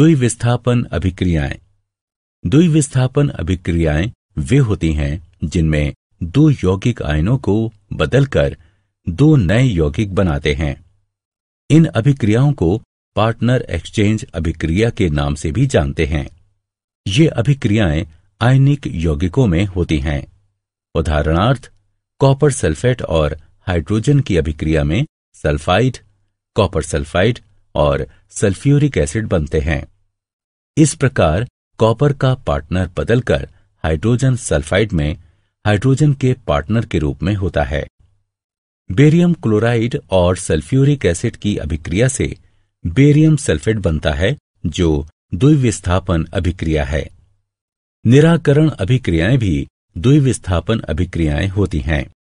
विस्थापन अभिक्रियाएं द्विविस्थापन अभिक्रियाएं वे होती हैं जिनमें दो यौगिक आयनों को बदलकर दो नए यौगिक बनाते हैं इन अभिक्रियाओं को पार्टनर एक्सचेंज अभिक्रिया के नाम से भी जानते हैं ये अभिक्रियाएं आयनिक यौगिकों में होती हैं उदाहरणार्थ कॉपर सल्फेट और हाइड्रोजन की अभिक्रिया में सल्फाइड कॉपर सल्फाइड और सल्फ्यूरिक एसिड बनते हैं इस प्रकार कॉपर का पार्टनर बदलकर हाइड्रोजन सल्फाइड में हाइड्रोजन के पार्टनर के रूप में होता है बेरियम क्लोराइड और सल्फ्यूरिक एसिड की अभिक्रिया से बेरियम सल्फेट बनता है जो द्विविस्थापन अभिक्रिया है निराकरण अभिक्रियाएं भी द्विविस्थापन अभिक्रियाएं होती हैं